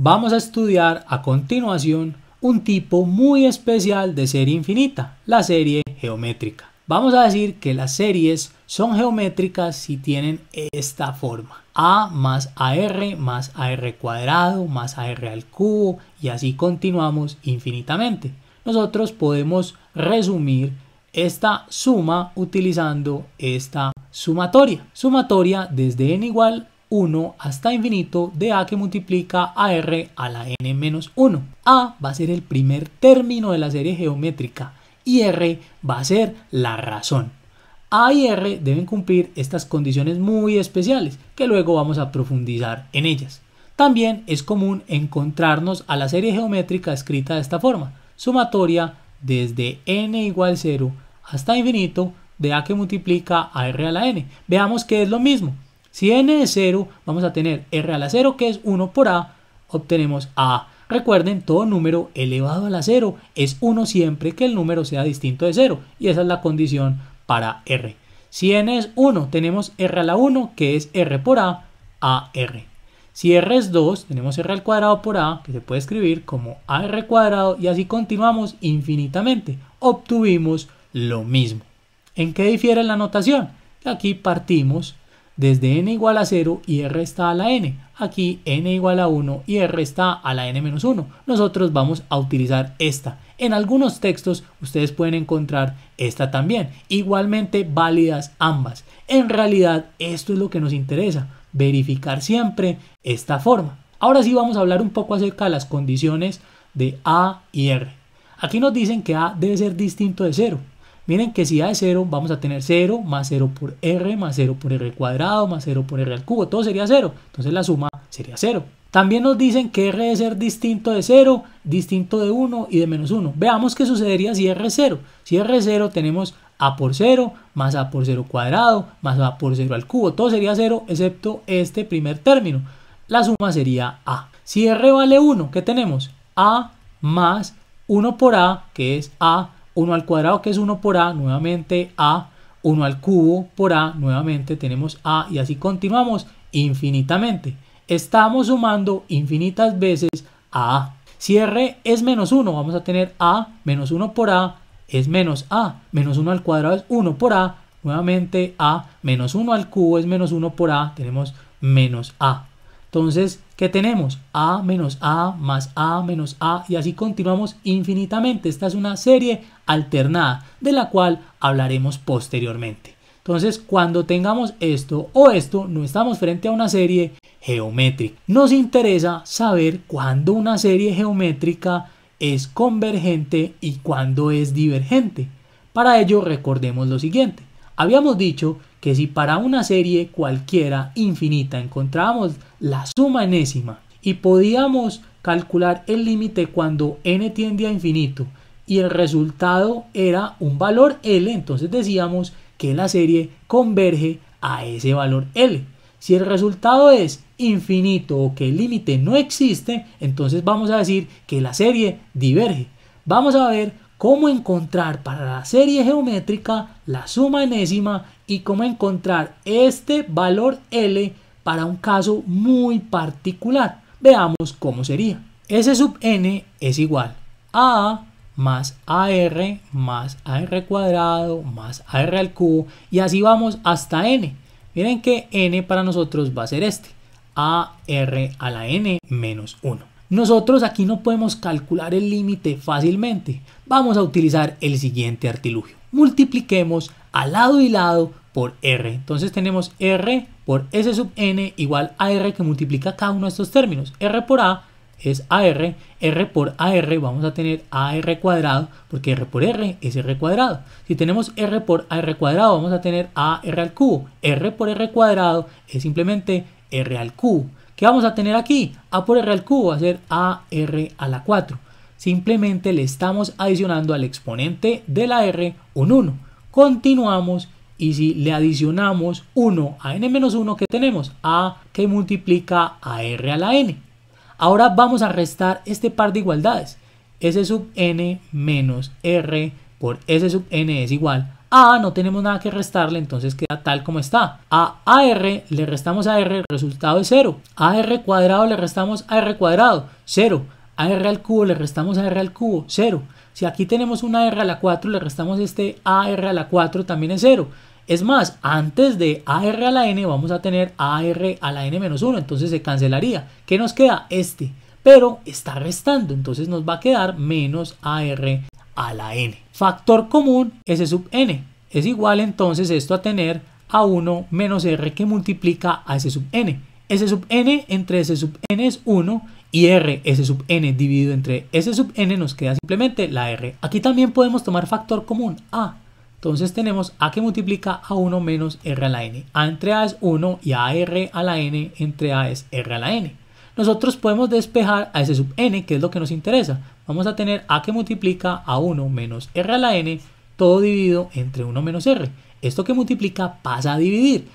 Vamos a estudiar a continuación un tipo muy especial de serie infinita, la serie geométrica. Vamos a decir que las series son geométricas si tienen esta forma. A más AR más AR cuadrado más AR al cubo y así continuamos infinitamente. Nosotros podemos resumir esta suma utilizando esta sumatoria. Sumatoria desde n igual 1 hasta infinito de a que multiplica a r a la n menos 1. a va a ser el primer término de la serie geométrica y r va a ser la razón. A y R deben cumplir estas condiciones muy especiales, que luego vamos a profundizar en ellas. También es común encontrarnos a la serie geométrica escrita de esta forma, sumatoria desde n igual 0 hasta infinito de a que multiplica a r a la n. Veamos que es lo mismo, si n es 0, vamos a tener r a la 0, que es 1 por a, obtenemos a. Recuerden, todo número elevado a la 0 es 1 siempre que el número sea distinto de 0, y esa es la condición para r. Si n es 1, tenemos r a la 1, que es r por a, a r. Si r es 2, tenemos r al cuadrado por a, que se puede escribir como ar cuadrado, y así continuamos infinitamente. Obtuvimos lo mismo. ¿En qué difiere la notación? Aquí partimos desde n igual a 0 y r está a la n. Aquí n igual a 1 y r está a la n menos 1. Nosotros vamos a utilizar esta. En algunos textos ustedes pueden encontrar esta también. Igualmente válidas ambas. En realidad esto es lo que nos interesa. Verificar siempre esta forma. Ahora sí vamos a hablar un poco acerca de las condiciones de a y r. Aquí nos dicen que a debe ser distinto de 0. Miren que si A es 0, vamos a tener 0 más 0 por R, más 0 por R cuadrado, más 0 por R al cubo. Todo sería 0. Entonces la suma sería 0. También nos dicen que R debe ser distinto de 0, distinto de 1 y de menos 1. Veamos qué sucedería si R es 0. Si R es 0 tenemos A por 0, más A por 0 cuadrado, más A por 0 al cubo. Todo sería 0 excepto este primer término. La suma sería A. Si R vale 1, ¿qué tenemos? A más 1 por A, que es A 1 al cuadrado que es 1 por a, nuevamente a, 1 al cubo por a, nuevamente tenemos a y así continuamos infinitamente. Estamos sumando infinitas veces a. Si r es menos 1, vamos a tener a menos 1 por a es menos a, menos 1 al cuadrado es 1 por a, nuevamente a, menos 1 al cubo es menos 1 por a, tenemos menos a. Entonces, ¿qué tenemos? A menos A más A menos A y así continuamos infinitamente. Esta es una serie alternada, de la cual hablaremos posteriormente. Entonces, cuando tengamos esto o esto, no estamos frente a una serie geométrica. Nos interesa saber cuándo una serie geométrica es convergente y cuándo es divergente. Para ello, recordemos lo siguiente. Habíamos dicho que si para una serie cualquiera infinita encontrábamos la suma enésima y podíamos calcular el límite cuando n tiende a infinito y el resultado era un valor L, entonces decíamos que la serie converge a ese valor L. Si el resultado es infinito o que el límite no existe, entonces vamos a decir que la serie diverge. Vamos a ver cómo encontrar para la serie geométrica la suma enésima y cómo encontrar este valor L para un caso muy particular. Veamos cómo sería. S sub n es igual a más AR más AR cuadrado más AR al cubo y así vamos hasta N. Miren que N para nosotros va a ser este, AR a la N menos 1. Nosotros aquí no podemos calcular el límite fácilmente. Vamos a utilizar el siguiente artilugio. Multipliquemos al lado y lado por R. Entonces tenemos R por S sub N igual a R que multiplica cada uno de estos términos. R por A es AR, R por AR vamos a tener AR cuadrado, porque R por R es R cuadrado. Si tenemos R por AR cuadrado, vamos a tener AR al cubo. R por R cuadrado es simplemente R al cubo. ¿Qué vamos a tener aquí? A por R al cubo va a ser AR a la 4. Simplemente le estamos adicionando al exponente de la R un 1. Continuamos y si le adicionamos 1 a n-1 ¿qué tenemos, a que multiplica a r a la n. Ahora vamos a restar este par de igualdades. S sub n menos r por S sub n es igual a, no tenemos nada que restarle, entonces queda tal como está. A r le restamos a R, el resultado es 0. A R cuadrado le restamos a R cuadrado, 0. A R al cubo le restamos a R al cubo, 0. Si aquí tenemos una R a la 4, le restamos este AR a la 4, también es 0. Es más, antes de AR a la N vamos a tener AR a la N-1, menos entonces se cancelaría. ¿Qué nos queda? Este, pero está restando, entonces nos va a quedar menos AR a la N. Factor común S sub N. Es igual entonces esto a tener a 1 menos R que multiplica a S sub N. S sub N entre S sub N es 1 y R, S sub N dividido entre S sub N nos queda simplemente la R. Aquí también podemos tomar factor común A. Entonces tenemos a que multiplica a 1 menos r a la n. a entre a es 1 y a r a la n entre a es r a la n. Nosotros podemos despejar a ese sub n, que es lo que nos interesa. Vamos a tener a que multiplica a 1 menos r a la n, todo dividido entre 1 menos r. Esto que multiplica pasa a dividir,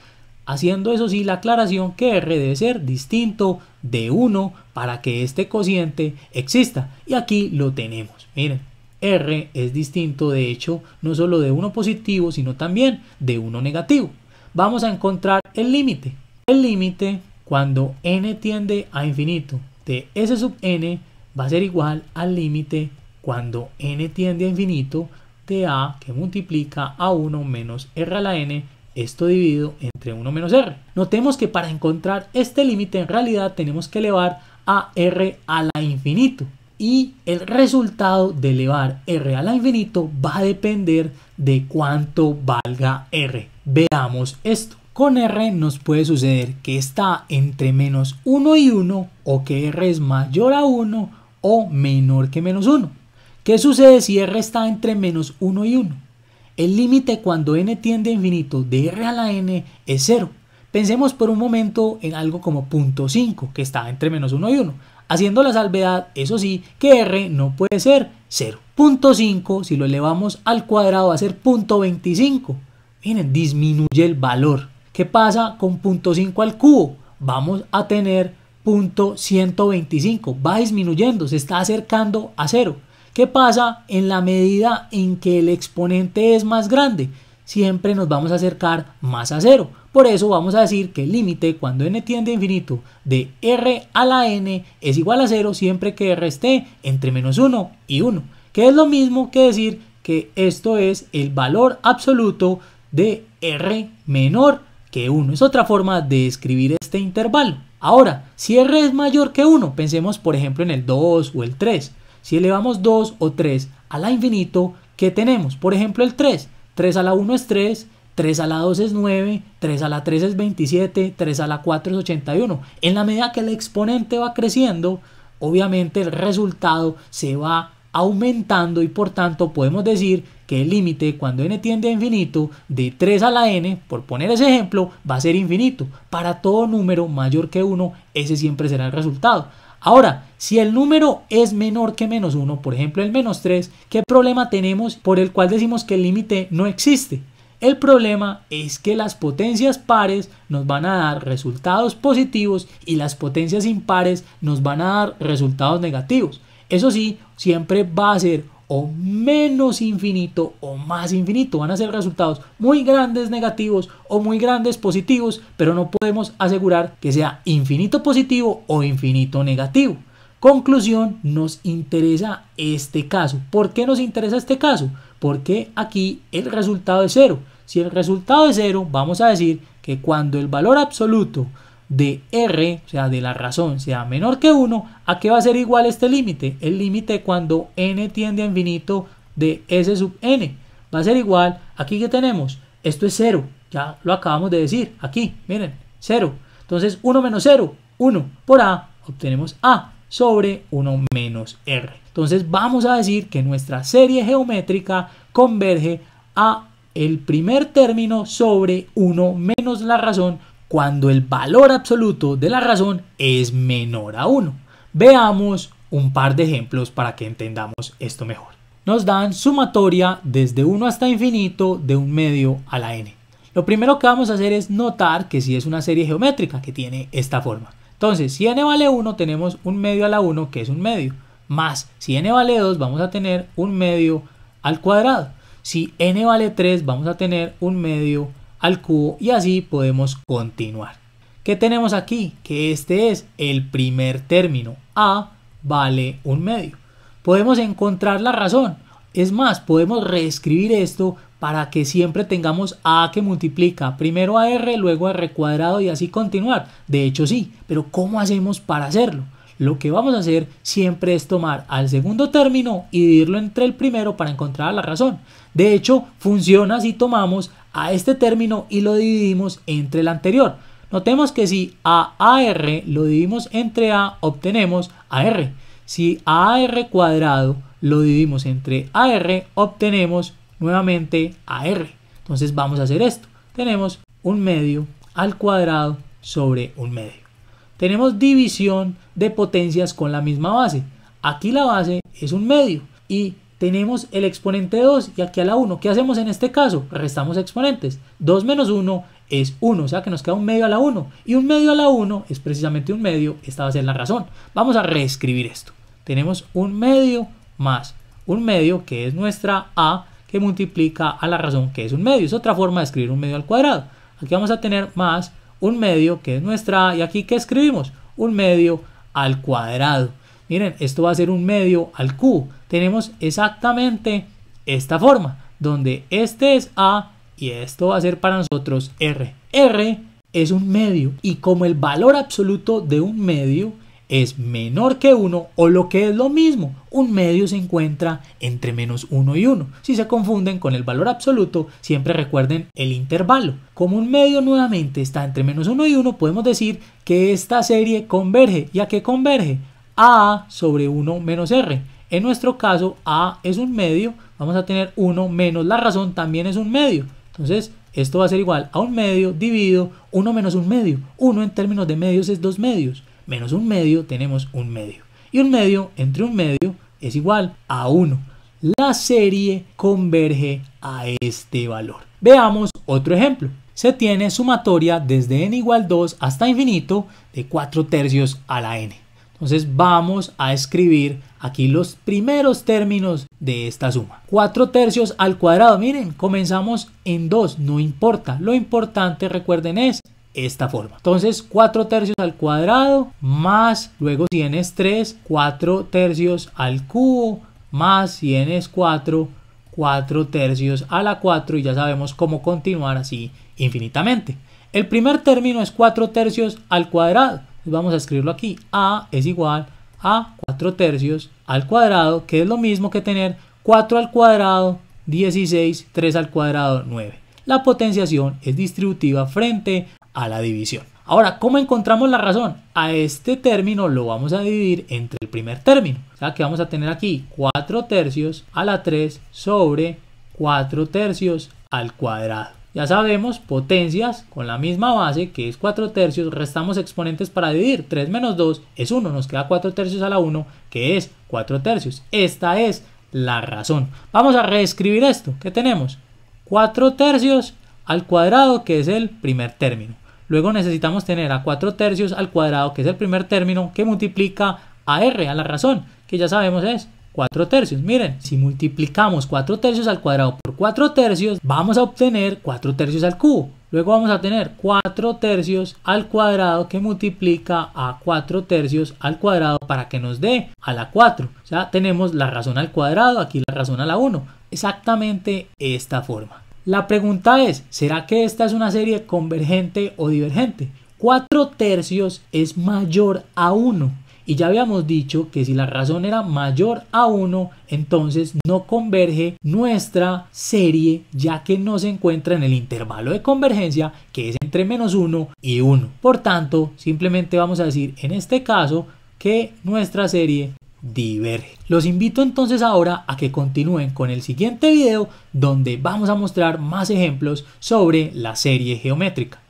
haciendo eso sí la aclaración que r debe ser distinto de 1 para que este cociente exista. Y aquí lo tenemos, miren. R es distinto, de hecho, no solo de uno positivo, sino también de uno negativo. Vamos a encontrar el límite. El límite, cuando n tiende a infinito de S sub n, va a ser igual al límite cuando n tiende a infinito de a que multiplica a 1 menos r a la n, esto dividido entre 1 menos r. Notemos que para encontrar este límite en realidad tenemos que elevar a r a la infinito y el resultado de elevar r a la infinito va a depender de cuánto valga r. Veamos esto. Con r nos puede suceder que está entre menos 1 y 1 o que r es mayor a 1 o menor que menos 1. ¿Qué sucede si r está entre menos 1 y 1? El límite cuando n tiende a infinito de r a la n es 0. Pensemos por un momento en algo como 0.5 que está entre menos 1 y 1 haciendo la salvedad, eso sí, que R no puede ser 0.5, si lo elevamos al cuadrado va a ser 0.25. Miren, disminuye el valor. ¿Qué pasa con 0.5 al cubo? Vamos a tener 0.125, va disminuyendo, se está acercando a 0. ¿Qué pasa en la medida en que el exponente es más grande? siempre nos vamos a acercar más a 0. Por eso vamos a decir que el límite cuando n tiende a infinito de r a la n es igual a 0 siempre que r esté entre menos 1 y 1, que es lo mismo que decir que esto es el valor absoluto de r menor que 1. Es otra forma de escribir este intervalo. Ahora, si r es mayor que 1, pensemos por ejemplo en el 2 o el 3. Si elevamos 2 o 3 a la infinito, ¿qué tenemos? Por ejemplo, el 3. 3 a la 1 es 3, 3 a la 2 es 9, 3 a la 3 es 27, 3 a la 4 es 81. En la medida que el exponente va creciendo, obviamente el resultado se va aumentando y por tanto podemos decir que el límite cuando n tiende a infinito de 3 a la n, por poner ese ejemplo, va a ser infinito. Para todo número mayor que 1, ese siempre será el resultado. Ahora, si el número es menor que menos 1, por ejemplo el menos 3, ¿qué problema tenemos por el cual decimos que el límite no existe? El problema es que las potencias pares nos van a dar resultados positivos y las potencias impares nos van a dar resultados negativos. Eso sí, siempre va a ser o menos infinito o más infinito. Van a ser resultados muy grandes negativos o muy grandes positivos, pero no podemos asegurar que sea infinito positivo o infinito negativo. Conclusión, nos interesa este caso. ¿Por qué nos interesa este caso? Porque aquí el resultado es cero. Si el resultado es cero, vamos a decir que cuando el valor absoluto de R, o sea, de la razón, sea menor que 1, ¿a qué va a ser igual este límite? El límite cuando n tiende a infinito de S sub n va a ser igual, aquí que tenemos, esto es 0, ya lo acabamos de decir, aquí, miren, 0. Entonces 1 menos 0, 1 por A, obtenemos A sobre 1 menos R. Entonces vamos a decir que nuestra serie geométrica converge a el primer término sobre 1 menos la razón cuando el valor absoluto de la razón es menor a 1. Veamos un par de ejemplos para que entendamos esto mejor. Nos dan sumatoria desde 1 hasta infinito de un medio a la n. Lo primero que vamos a hacer es notar que si es una serie geométrica que tiene esta forma. Entonces, si n vale 1 tenemos un medio a la 1 que es un medio, más si n vale 2 vamos a tener un medio al cuadrado. Si n vale 3 vamos a tener un medio al al cubo y así podemos continuar. ¿Qué tenemos aquí? Que este es el primer término. A vale un medio. Podemos encontrar la razón. Es más, podemos reescribir esto para que siempre tengamos a que multiplica primero a r, luego a r cuadrado y así continuar. De hecho sí, pero ¿cómo hacemos para hacerlo? Lo que vamos a hacer siempre es tomar al segundo término y dividirlo entre el primero para encontrar la razón. De hecho, funciona si tomamos a este término y lo dividimos entre el anterior. Notemos que si a AR lo dividimos entre A, obtenemos AR. Si a AR cuadrado lo dividimos entre AR, obtenemos nuevamente AR. Entonces vamos a hacer esto. Tenemos un medio al cuadrado sobre un medio. Tenemos división de potencias con la misma base. Aquí la base es un medio y tenemos el exponente 2 y aquí a la 1. ¿Qué hacemos en este caso? Restamos exponentes. 2 menos 1 es 1, o sea que nos queda un medio a la 1. Y un medio a la 1 es precisamente un medio, esta va a ser la razón. Vamos a reescribir esto. Tenemos un medio más un medio, que es nuestra a, que multiplica a la razón, que es un medio. Es otra forma de escribir un medio al cuadrado. Aquí vamos a tener más un medio, que es nuestra a, y aquí ¿qué escribimos? Un medio al cuadrado miren, esto va a ser un medio al Q. Tenemos exactamente esta forma, donde este es A y esto va a ser para nosotros R. R es un medio y como el valor absoluto de un medio es menor que 1 o lo que es lo mismo, un medio se encuentra entre menos 1 y 1. Si se confunden con el valor absoluto, siempre recuerden el intervalo. Como un medio nuevamente está entre menos 1 y 1, podemos decir que esta serie converge. ¿Y a qué converge? A sobre 1 menos R. En nuestro caso, A es un medio, vamos a tener 1 menos la razón, también es un medio. Entonces, esto va a ser igual a un medio dividido 1 menos un medio. 1 en términos de medios es 2 medios. Menos un medio tenemos un medio. Y un medio entre un medio es igual a 1. La serie converge a este valor. Veamos otro ejemplo. Se tiene sumatoria desde n igual 2 hasta infinito de 4 tercios a la n. Entonces vamos a escribir aquí los primeros términos de esta suma. 4 tercios al cuadrado, miren, comenzamos en 2, no importa. Lo importante, recuerden, es esta forma. Entonces 4 tercios al cuadrado más, luego es 3, 4 tercios al cubo más es 4 4 tercios a la 4 y ya sabemos cómo continuar así infinitamente. El primer término es 4 tercios al cuadrado vamos a escribirlo aquí, A es igual a 4 tercios al cuadrado, que es lo mismo que tener 4 al cuadrado, 16, 3 al cuadrado, 9. La potenciación es distributiva frente a la división. Ahora, ¿cómo encontramos la razón? A este término lo vamos a dividir entre el primer término. O sea que vamos a tener aquí 4 tercios a la 3 sobre 4 tercios al cuadrado. Ya sabemos, potencias con la misma base, que es 4 tercios, restamos exponentes para dividir. 3 menos 2 es 1, nos queda 4 tercios a la 1, que es 4 tercios. Esta es la razón. Vamos a reescribir esto. ¿Qué tenemos? 4 tercios al cuadrado, que es el primer término. Luego necesitamos tener a 4 tercios al cuadrado, que es el primer término, que multiplica a r, a la razón, que ya sabemos es 4 tercios. Miren, si multiplicamos 4 tercios al cuadrado por 4 tercios, vamos a obtener 4 tercios al cubo. Luego vamos a tener 4 tercios al cuadrado que multiplica a 4 tercios al cuadrado para que nos dé a la 4. O sea, tenemos la razón al cuadrado, aquí la razón a la 1. Exactamente esta forma. La pregunta es, ¿será que esta es una serie convergente o divergente? 4 tercios es mayor a 1. Y ya habíamos dicho que si la razón era mayor a 1, entonces no converge nuestra serie ya que no se encuentra en el intervalo de convergencia que es entre menos 1 y 1. Por tanto, simplemente vamos a decir en este caso que nuestra serie diverge. Los invito entonces ahora a que continúen con el siguiente video donde vamos a mostrar más ejemplos sobre la serie geométrica.